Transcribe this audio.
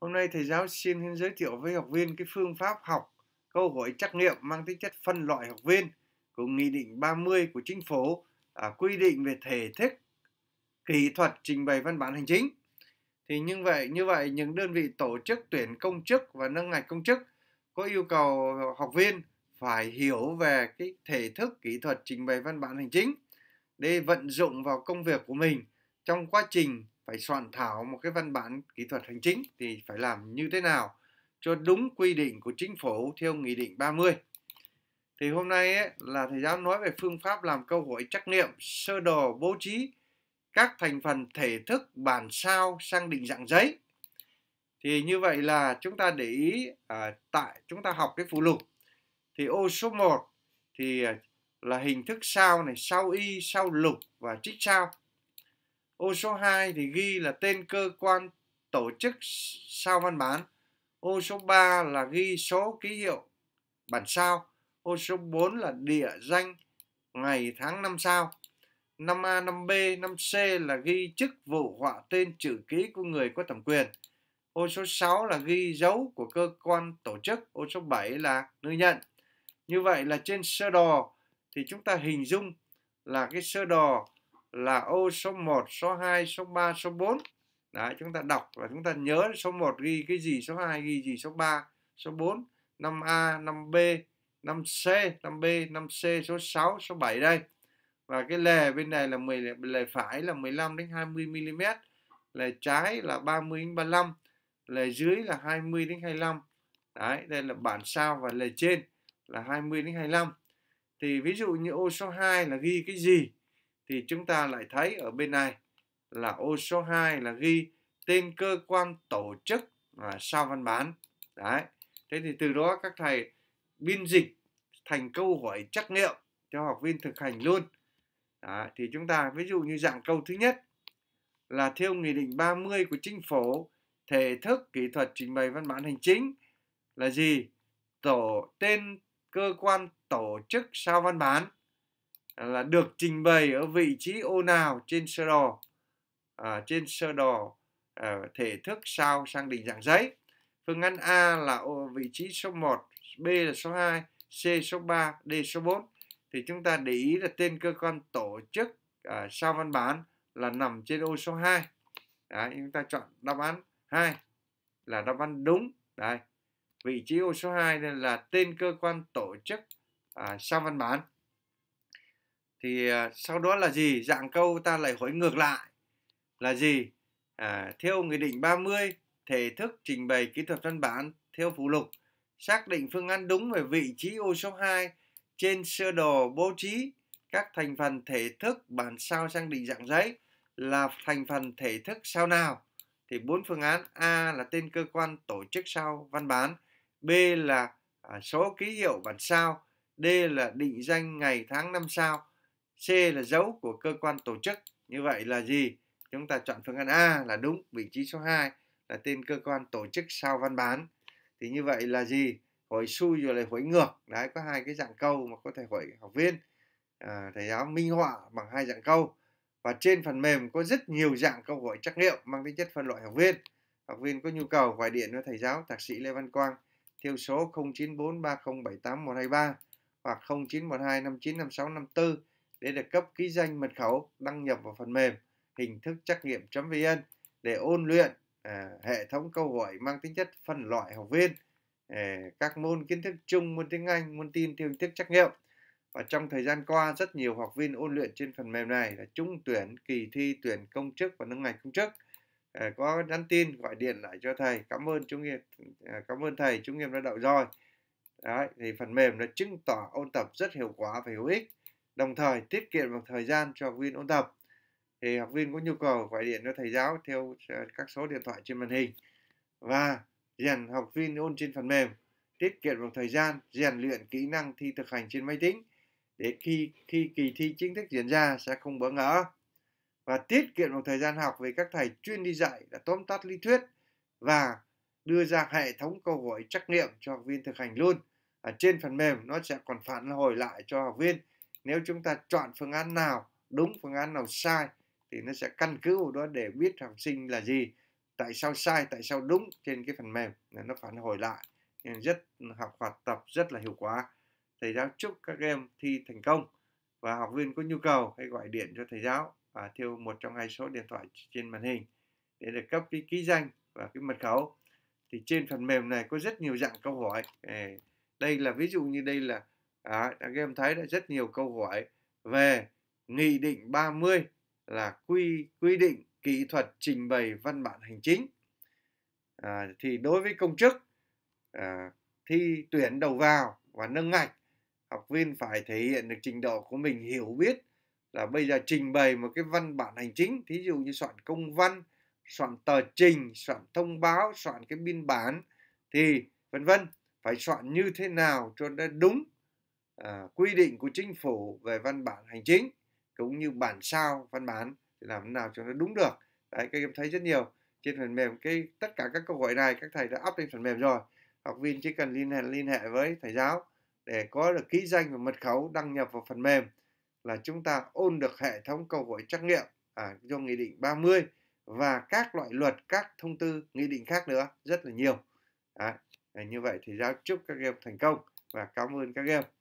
Hôm nay thầy giáo xin giới thiệu với học viên cái phương pháp học câu hỏi trắc nghiệm mang tính chất phân loại học viên của Nghị định 30 của Chính phủ à, quy định về thể thức kỹ thuật trình bày văn bản hành chính. Thì như vậy như vậy những đơn vị tổ chức tuyển công chức và nâng ngạch công chức có yêu cầu học viên phải hiểu về cái thể thức kỹ thuật trình bày văn bản hành chính để vận dụng vào công việc của mình trong quá trình phải soạn thảo một cái văn bản kỹ thuật hành chính thì phải làm như thế nào cho đúng quy định của chính phủ theo Nghị định 30. Thì hôm nay ấy, là thầy giáo nói về phương pháp làm câu hỏi trắc nghiệm, sơ đồ bố trí các thành phần thể thức bản sao sang định dạng giấy. Thì như vậy là chúng ta để ý à, tại chúng ta học cái phụ lục thì ô số 1 thì à, là hình thức sao này, sao y, sao lục và trích sao Ô số 2 thì ghi là tên cơ quan tổ chức sao văn bản. Ô số 3 là ghi số ký hiệu bản sao. Ô số 4 là địa danh ngày tháng năm sao. 5A, 5B, 5C là ghi chức vụ họa tên chữ ký của người có thẩm quyền. Ô số 6 là ghi dấu của cơ quan tổ chức. Ô số 7 là nơi nhận. Như vậy là trên sơ đồ thì chúng ta hình dung là cái sơ đồ là ô số 1, số 2, số 3, số 4. Đấy, chúng ta đọc và chúng ta nhớ số 1 ghi cái gì, số 2 ghi gì, số 3, số 4, 5A, 5B, 5C, 5B, 5C, số 6, số 7 đây. Và cái lề bên này là 10 lề phải là 15 đến 20 mm, lề trái là 30 đến 35, lề dưới là 20 đến 25. Đấy, đây là bản sao và lề trên là 20 đến 25. Thì ví dụ như ô số 2 là ghi cái gì? thì chúng ta lại thấy ở bên này là ô số 2 là ghi tên cơ quan tổ chức à, sau văn bản đấy thế thì từ đó các thầy biên dịch thành câu hỏi trắc nghiệm cho học viên thực hành luôn đấy, thì chúng ta ví dụ như dạng câu thứ nhất là theo nghị định 30 của chính phủ thể thức kỹ thuật trình bày văn bản hành chính là gì tổ tên cơ quan tổ chức sao văn bản là được trình bày ở vị trí ô nào trên sơ đồ à, trên sơ đồ à, thể thức sao sang định dạng giấy phương án A là ô vị trí số 1 B là số 2 C số 3 D số 4 thì chúng ta để ý là tên cơ quan tổ chức à, sao văn bản là nằm trên ô số 2 Đấy, chúng ta chọn đáp án 2 là đáp án đúng đây vị trí ô số 2 nên là tên cơ quan tổ chức à, sao văn bản thì ờ, sau đó là gì dạng câu ta lại hỏi ngược lại là gì à, theo nghị định 30 thể thức trình bày kỹ thuật văn bản theo phụ lục xác định phương án đúng về vị trí ô số 2 trên sơ đồ bố trí các thành phần thể thức bản sao sang định dạng giấy là thành phần thể thức sao nào thì bốn phương án A là tên cơ quan tổ chức sao văn bản B là à, số ký hiệu bản sao D là định danh ngày tháng năm sao C là dấu của cơ quan tổ chức. Như vậy là gì? Chúng ta chọn phương án A là đúng, vị trí số 2 là tên cơ quan tổ chức sau văn bản. Thì như vậy là gì? Hỏi xuôi rồi lại hỏi ngược. Đấy, có hai cái dạng câu mà có thể hỏi học viên. À, thầy giáo minh họa bằng hai dạng câu. Và trên phần mềm có rất nhiều dạng câu hỏi trắc nghiệm mang tính chất phân loại học viên. Học viên có nhu cầu gọi điện với thầy giáo thạc sĩ Lê Văn Quang theo số 0943078123 hoặc 0912595654 để được cấp ký danh mật khẩu đăng nhập vào phần mềm hình thức trắc nghiệm.vn để ôn luyện à, hệ thống câu hỏi mang tính chất phân loại học viên à, các môn kiến thức chung môn tiếng Anh môn tin theo hình thức trắc nghiệm và trong thời gian qua rất nhiều học viên ôn luyện trên phần mềm này là trúng tuyển kỳ thi tuyển công chức và nâng ngành công chức à, có nhắn tin gọi điện lại cho thầy cảm ơn chúng nghiệp à, cảm ơn thầy chúng nghiệp đã đậu rồi Đấy, thì phần mềm nó chứng tỏ ôn tập rất hiệu quả và hữu ích đồng thời tiết kiệm được thời gian cho học viên ôn tập. Thì học viên có nhu cầu gọi điện cho thầy giáo theo ờ, các số điện thoại trên màn hình và rèn học viên ôn trên phần mềm, tiết kiệm được thời gian, rèn luyện kỹ năng thi thực hành trên máy tính để khi khi kỳ thi chính thức diễn ra sẽ không bỡ ngỡ và tiết kiệm được thời gian học với các thầy chuyên đi dạy đã tóm tắt lý thuyết và đưa ra hệ thống câu hỏi trắc nghiệm cho học viên thực hành luôn ở trên phần mềm nó sẽ còn phản hồi lại cho học viên nếu chúng ta chọn phương án nào đúng phương án nào sai thì nó sẽ căn cứ vào đó để biết học sinh là gì tại sao sai tại sao đúng trên cái phần mềm nó phản hồi lại nên rất học hoạt tập rất là hiệu quả thầy giáo chúc các em thi thành công và học viên có nhu cầu hãy gọi điện cho thầy giáo và theo một trong hai số điện thoại trên màn hình để được cấp cái ký danh và cái mật khẩu thì trên phần mềm này có rất nhiều dạng câu hỏi đây là ví dụ như đây là à, các em thấy đã rất nhiều câu hỏi về nghị định 30 là quy quy định kỹ thuật trình bày văn bản hành chính à, thì đối với công chức à, thi tuyển đầu vào và nâng ngạch học viên phải thể hiện được trình độ của mình hiểu biết là bây giờ trình bày một cái văn bản hành chính thí dụ như soạn công văn soạn tờ trình soạn thông báo soạn cái biên bản thì vân vân phải soạn như thế nào cho nó đúng à, quy định của chính phủ về văn bản hành chính cũng như bản sao văn bản thì làm thế nào cho nó đúng được đấy các em thấy rất nhiều trên phần mềm cái tất cả các câu hỏi này các thầy đã up lên phần mềm rồi học viên chỉ cần liên hệ liên hệ với thầy giáo để có được ký danh và mật khẩu đăng nhập vào phần mềm là chúng ta ôn được hệ thống câu hỏi trắc nghiệm à, do nghị định 30 và các loại luật các thông tư nghị định khác nữa rất là nhiều À, như vậy thì giáo chúc các em thành công và cảm ơn các em